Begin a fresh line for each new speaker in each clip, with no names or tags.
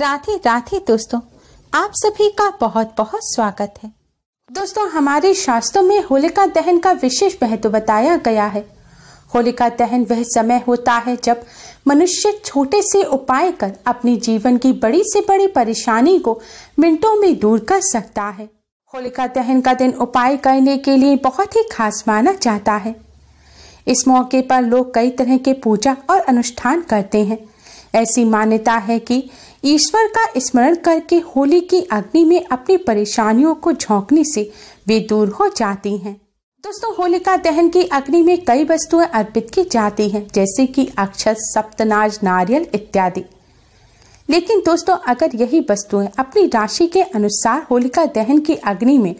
राधे राधे दोस्तों आप सभी का बहुत बहुत स्वागत है दोस्तों हमारे शास्त्रों में होलिका दहन का विशेष महत्व बताया गया है होलिका दहन वह समय होता है जब मनुष्य छोटे से उपाय कर अपने जीवन की बड़ी से बड़ी परेशानी को मिनटों में दूर कर सकता है होलिका दहन का दिन उपाय करने के लिए बहुत ही खास माना जाता है इस मौके पर लोग कई तरह के पूजा और अनुष्ठान करते हैं ऐसी मान्यता है कि ईश्वर का स्मरण करके होली की अग्नि में अपनी परेशानियों को झोंकने से वे दूर हो जाती हैं दोस्तों होलिका दहन की अग्नि में कई वस्तुएं अर्पित की जाती हैं जैसे कि अक्षत सप्तनाज नारियल इत्यादि लेकिन दोस्तों अगर यही वस्तुएं अपनी राशि के अनुसार होलिका दहन की अग्नि में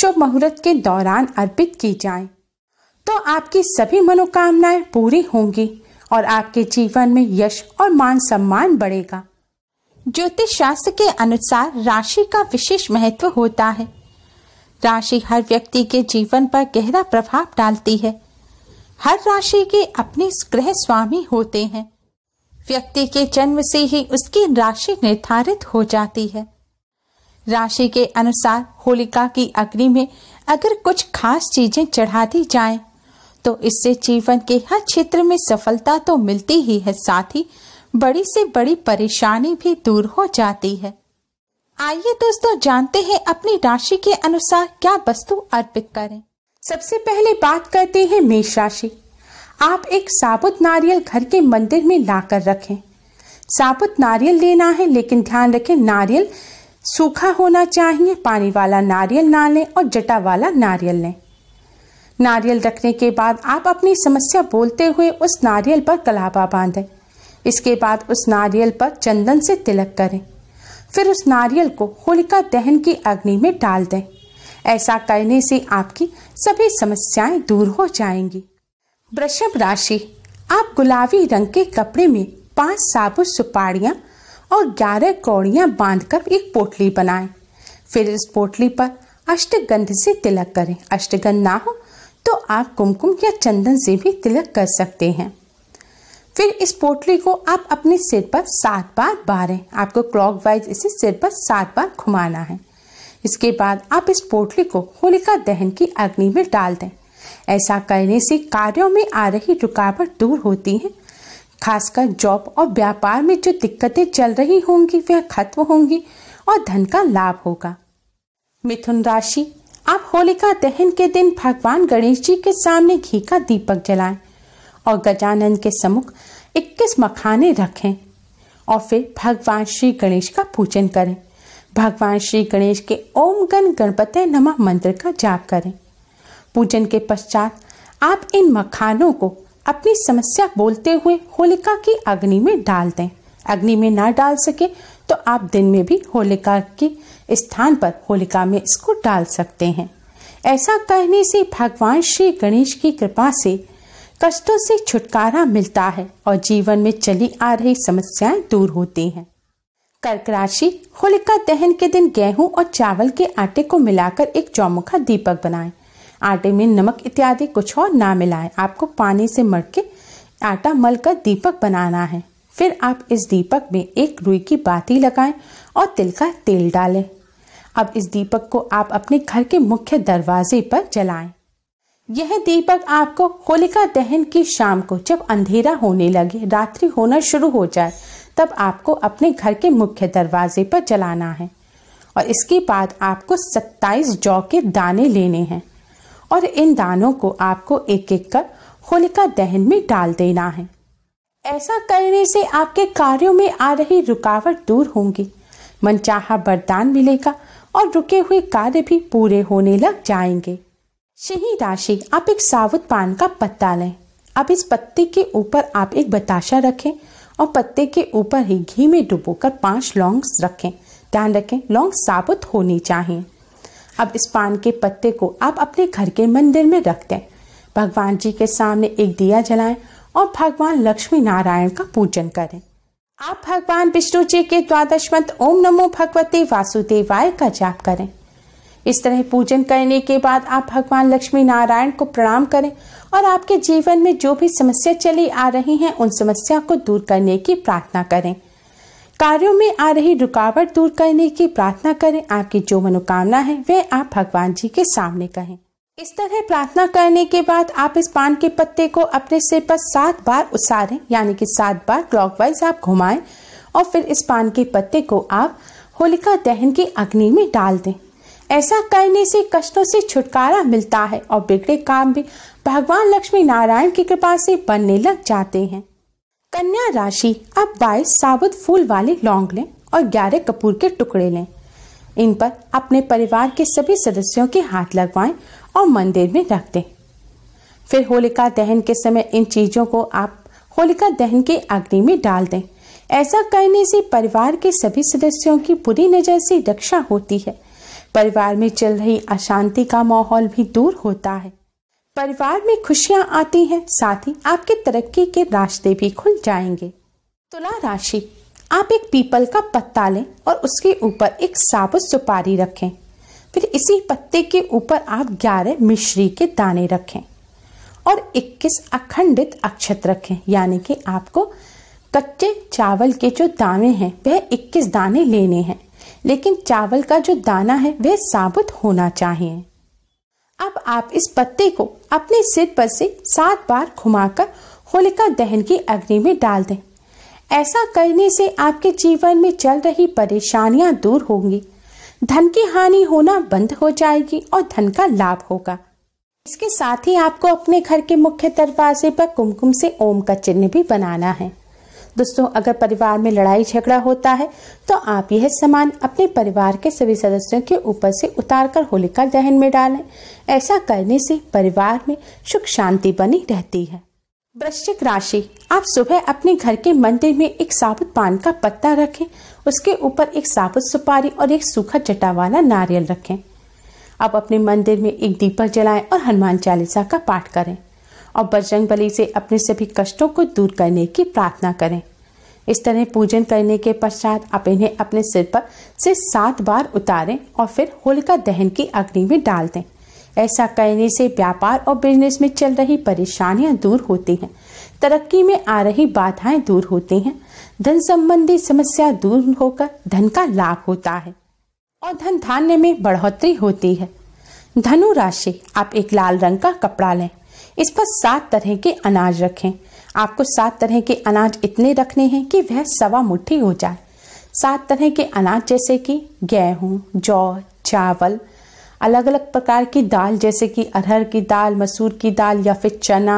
शुभ मुहूर्त के दौरान अर्पित की जाए तो आपकी सभी मनोकामनाएं पूरी होंगी और आपके जीवन में यश और मान सम्मान बढ़ेगा ज्योतिष शास्त्र के अनुसार राशि का विशेष महत्व होता है राशि हर व्यक्ति के जीवन पर गहरा प्रभाव डालती है हर राशि के अपने ग्रह स्वामी होते हैं व्यक्ति के जन्म से ही उसकी राशि निर्धारित हो जाती है राशि के अनुसार होलिका की अग्नि में अगर कुछ खास चीजें चढ़ा दी जाएं, तो इससे जीवन के हर क्षेत्र में सफलता तो मिलती ही है साथ ही बड़ी से बड़ी परेशानी भी दूर हो जाती है आइए दोस्तों जानते हैं अपनी राशि के अनुसार क्या वस्तु अर्पित करें सबसे पहले बात करते हैं मेष राशि आप एक साबुत नारियल घर के मंदिर में लाकर रखें साबुत नारियल लेना है लेकिन ध्यान रखें नारियल सूखा होना चाहिए पानी वाला नारियल ना लें और जटा वाला नारियल लें नारियल रखने के बाद आप अपनी समस्या बोलते हुए उस नारियल पर कलाबा बांधें इसके बाद उस नारियल पर चंदन से तिलक करें फिर उस नारियल को होलिका दहन की अग्नि में डाल दें ऐसा करने से आपकी सभी समस्याएं दूर हो जाएंगी वृषभ राशि आप गुलाबी रंग के कपड़े में पांच साबुत सुपाड़ियाँ और ग्यारह कौड़ियाँ बांधकर एक पोटली बनाएं। फिर इस पोटली पर अष्टगंध से तिलक करें अष्टगंध ना हो तो आप कुमकुम या चंदन से भी तिलक कर सकते हैं फिर इस पोटली को आप अपने सिर पर सात बार बारें आपको क्लॉकवाइज इसे सिर पर सात बार घुमाना है इसके बाद आप इस पोटली को होलिका दहन की अग्नि में डाल दें ऐसा करने से कार्यों में आ रही रुकावट दूर होती है खासकर जॉब और व्यापार में जो दिक्कतें चल रही होंगी वह खत्म होंगी और धन का लाभ होगा मिथुन राशि आप होलिका दहन के दिन भगवान गणेश जी के सामने घी का दीपक जलाएं और गजानन के समुख 21 मखाने रखें और फिर भगवान श्री गणेश का पूजन करें भगवान श्री गणेश के ओम गण गणपतय नमः मंत्र का जाप करें पूजन के पश्चात आप इन मखानों को अपनी समस्या बोलते हुए होलिका की अग्नि में डाल दें अग्नि में ना डाल सके तो आप दिन में भी होलिका के स्थान पर होलिका में इसको डाल सकते हैं ऐसा कहने से भगवान श्री गणेश की कृपा से कष्टों से छुटकारा मिलता है और जीवन में चली आ रही समस्याएं दूर होती हैं कर्क राशि होलिका दहन के दिन गेहूं और चावल के आटे को मिलाकर एक चौमुखा दीपक बनाएं आटे में नमक इत्यादि कुछ और ना मिलाएं आपको पानी से मर के आटा मल कर दीपक बनाना है फिर आप इस दीपक में एक रुई की बाती लगाएं और तिल का तेल डालें अब इस दीपक को आप अपने घर के मुख्य दरवाजे पर जलाएं। यह दीपक आपको होलिका दहन की शाम को जब अंधेरा होने लगे रात्रि होना शुरू हो जाए तब आपको अपने घर के मुख्य दरवाजे पर जलाना है और इसके बाद आपको 27 जौ के दाने लेने हैं और इन दानों को आपको एक एक कर होलिका दहन में डाल देना है ऐसा करने से आपके कार्यों में आ रही रुकावट दूर होंगी मनचाहा वरदान मिलेगा और रुके हुए कार्य भी पूरे होने लग जाएंगे सिंह राशि आप एक साबुत पान का पत्ता लें अब इस पत्ते के ऊपर आप एक बताशा रखें और पत्ते के ऊपर ही घी में डुबोकर पांच लौंग्स रखें ध्यान रखें लौंग साबुत होनी चाहिए अब इस पान के पत्ते को आप अपने घर के मंदिर में रख दें भगवान जी के सामने एक दिया जलाएं और भगवान लक्ष्मी नारायण का पूजन करें आप भगवान विष्णु जी के द्वादश मंत्र ओम नमो भगवती वासुदेवाय का जाप करें इस तरह पूजन करने के बाद आप भगवान लक्ष्मी नारायण को प्रणाम करें और आपके जीवन में जो भी समस्या चली आ रही है उन समस्या को दूर करने की प्रार्थना करें कार्यों में आ रही रुकावट दूर करने की प्रार्थना करें आपकी जो मनोकामना है वे आप भगवान जी के सामने कहें इस तरह प्रार्थना करने के बाद आप इस पान के पत्ते को अपने सिर पर सात बार उसारें यानी कि सात बार क्लॉकवाइज आप घुमाएं और फिर इस पान के पत्ते को आप होलिका दहन की अग्नि में डाल दें ऐसा करने से कष्टों से छुटकारा मिलता है और बिगड़े काम भी भगवान लक्ष्मी नारायण की कृपा से बनने लग जाते हैं कन्या राशि अब बाईस साबुत फूल वाले लौंग लें और ग्यारह कपूर के टुकड़े लें इन पर अपने परिवार के सभी सदस्यों के हाथ लगवाएं और मंदिर में रख दें फिर होलिका दहन के समय इन चीज़ों को आप होलिका दहन के अग्नि में डाल दें ऐसा करने से परिवार के सभी सदस्यों की बुरी नज़र से रक्षा होती है परिवार में चल रही अशांति का माहौल भी दूर होता है परिवार में खुशियां आती हैं साथ ही आपके तरक्की के रास्ते भी खुल जाएंगे तुला राशि आप एक पीपल का पत्ता लें और उसके ऊपर एक साबुत सुपारी रखें फिर इसी पत्ते के ऊपर आप 11 मिश्री के दाने रखें और 21 अखंडित अक्षत रखें यानी कि आपको कच्चे चावल के जो दाने हैं वह 21 दाने लेने हैं लेकिन चावल का जो दाना है वह साबुत होना चाहिए अब आप इस पत्ते को अपने सिर पर से सात बार घुमाकर होलिका दहन की अग्नि में डाल दें ऐसा करने से आपके जीवन में चल रही परेशानियां दूर होंगी धन की हानि होना बंद हो जाएगी और धन का लाभ होगा इसके साथ ही आपको अपने घर के मुख्य दरवाजे पर कुमकुम से ओम का चिन्ह भी बनाना है दोस्तों अगर परिवार में लड़ाई झगड़ा होता है तो आप यह सामान अपने परिवार के सभी सदस्यों के ऊपर से उतारकर होलिका दहन में डालें ऐसा करने से परिवार में सुख शांति बनी रहती है वृश्चिक राशि आप सुबह अपने घर के मंदिर में एक साबुत पान का पत्ता रखें उसके ऊपर एक साबुत सुपारी और एक सूखा जटा वाला नारियल रखें आप अपने मंदिर में एक दीपक जलाएं और हनुमान चालीसा का पाठ करें और बजरंग बली से अपने सभी कष्टों को दूर करने की प्रार्थना करें इस तरह पूजन करने के पश्चात आप इन्हें अपने सिर पर से सात बार उतारें और फिर होलिका दहन की अग्नि में डाल दें ऐसा करने से व्यापार और बिजनेस में चल रही परेशानियां दूर होती हैं तरक्की में आ रही बाधाएं दूर होती हैं धन संबंधी समस्या दूर होकर धन का लाभ होता है और धन धान्य में बढ़ोतरी होती है धनु राशि आप एक लाल रंग का कपड़ा लें इस पर सात तरह के अनाज रखें आपको सात तरह के अनाज इतने रखने हैं कि वह सवा मुट्ठी हो जाए सात तरह के अनाज जैसे कि गेहूं जौ चावल अलग अलग प्रकार की दाल जैसे कि अरहर की दाल मसूर की दाल या फिर चना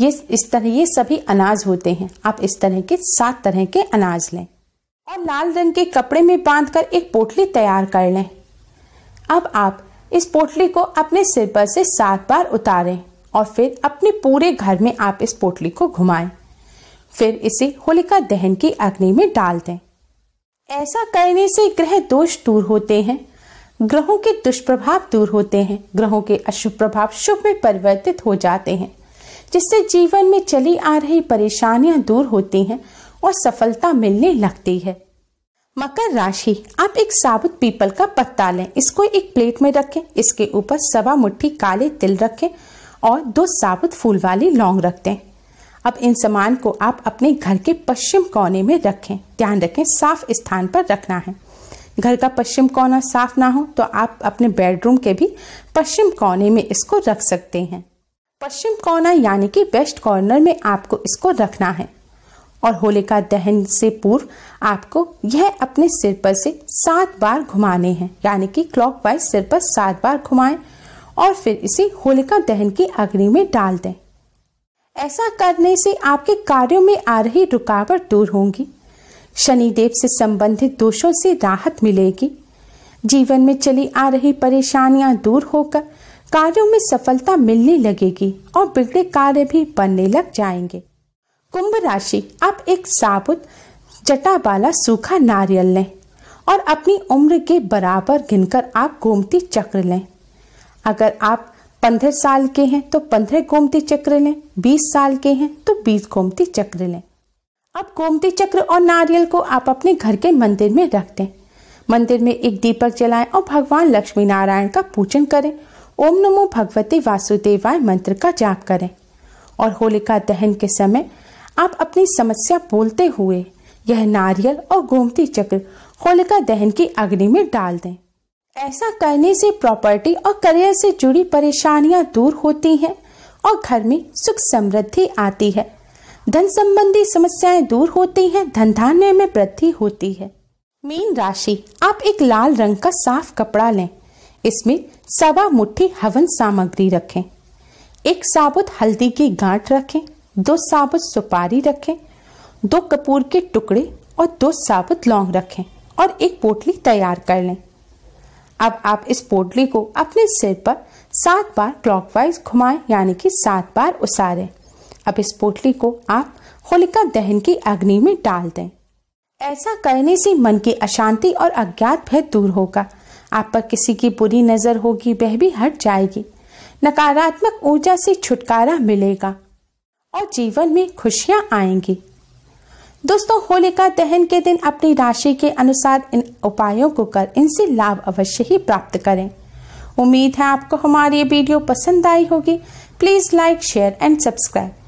ये इस तरह ये सभी अनाज होते हैं आप इस तरह के सात तरह के अनाज लें और लाल रंग के कपड़े में बांधकर एक पोटली तैयार कर लें अब आप इस पोटली को अपने सिर पर से सात बार उतारें और फिर अपने पूरे घर में आप इस पोटली को घुमाएं फिर इसे होलिका दहन की अग्नि में डाल दें ऐसा करने से ग्रह दोष दूर होते हैं ग्रहों के दुष्प्रभाव दूर होते हैं ग्रहों के अशुभ प्रभाव शुभ में परिवर्तित हो जाते हैं जिससे जीवन में चली आ रही परेशानियां दूर होती हैं और सफलता मिलने लगती है मकर राशि आप एक साबुत पीपल का पत्ता लें इसको एक प्लेट में रखें इसके ऊपर सवा मुट्ठी काले तिल रखें और दो साबुत फूल वाली लौंग रख दें अब इन सामान को आप अपने घर के पश्चिम कोने में रखें ध्यान रखें साफ स्थान पर रखना है घर का पश्चिम कोना साफ ना हो तो आप अपने बेडरूम के भी पश्चिम कोने में इसको रख सकते हैं पश्चिम कोना यानी कि वेस्ट कॉर्नर में आपको इसको रखना है और होलिका दहन से पूर्व आपको यह अपने सिर पर से सात बार घुमाने हैं यानी कि क्लॉक सिर पर सात बार घुमाएं और फिर इसे होलिका दहन की अग्नि में डाल दें ऐसा करने से आपके कार्यों में आ रही रुकावट दूर होंगी शनिदेव से संबंधित दोषों से राहत मिलेगी जीवन में चली आ रही परेशानियां दूर होकर कार्यों में सफलता मिलने लगेगी और बिगड़े कार्य भी बनने लग जाएंगे कुंभ राशि आप एक साबुत जटा वाला सूखा नारियल लें और अपनी उम्र के बराबर गिनकर आप गोमती चक्र लें अगर आप पंद्रह साल के हैं तो पंद्रह गोमती चक्र लें बीस साल के हैं तो बीस गोमती चक्र लें अब गोमती चक्र और नारियल को आप अपने घर के मंदिर में रख दें मंदिर में एक दीपक जलाएं और भगवान लक्ष्मी नारायण का पूजन करें ओम नमो भगवते वासुदेवाय मंत्र का जाप करें और होलिका दहन के समय आप अपनी समस्या बोलते हुए यह नारियल और गोमती चक्र होलिका दहन की अग्नि में डाल दें ऐसा करने से प्रॉपर्टी और करियर से जुड़ी परेशानियां दूर होती हैं और घर में सुख समृद्धि आती है धन संबंधी समस्याएं दूर होती हैं धन धान्य में वृद्धि होती है मीन राशि आप एक लाल रंग का साफ कपड़ा लें इसमें सवा मुट्ठी हवन सामग्री रखें एक साबुत हल्दी की गांठ रखें दो साबुत सुपारी रखें दो कपूर के टुकड़े और दो साबुत लौंग रखें और एक पोटली तैयार कर लें अब आप इस पोटली को अपने सिर पर सात बार क्लॉकवाइज घुमाएं यानी कि सात बार उसारें अब इस पोटली को आप होलिका दहन की अग्नि में डाल दें ऐसा करने से मन की अशांति और अज्ञात भय दूर होगा आप पर किसी की बुरी नजर होगी वह भी हट जाएगी नकारात्मक ऊर्जा से छुटकारा मिलेगा और जीवन में खुशियां आएंगी दोस्तों होलिका दहन के दिन अपनी राशि के अनुसार इन उपायों को कर इनसे लाभ अवश्य ही प्राप्त करें उम्मीद है आपको हमारी ये वीडियो पसंद आई होगी please like share and subscribe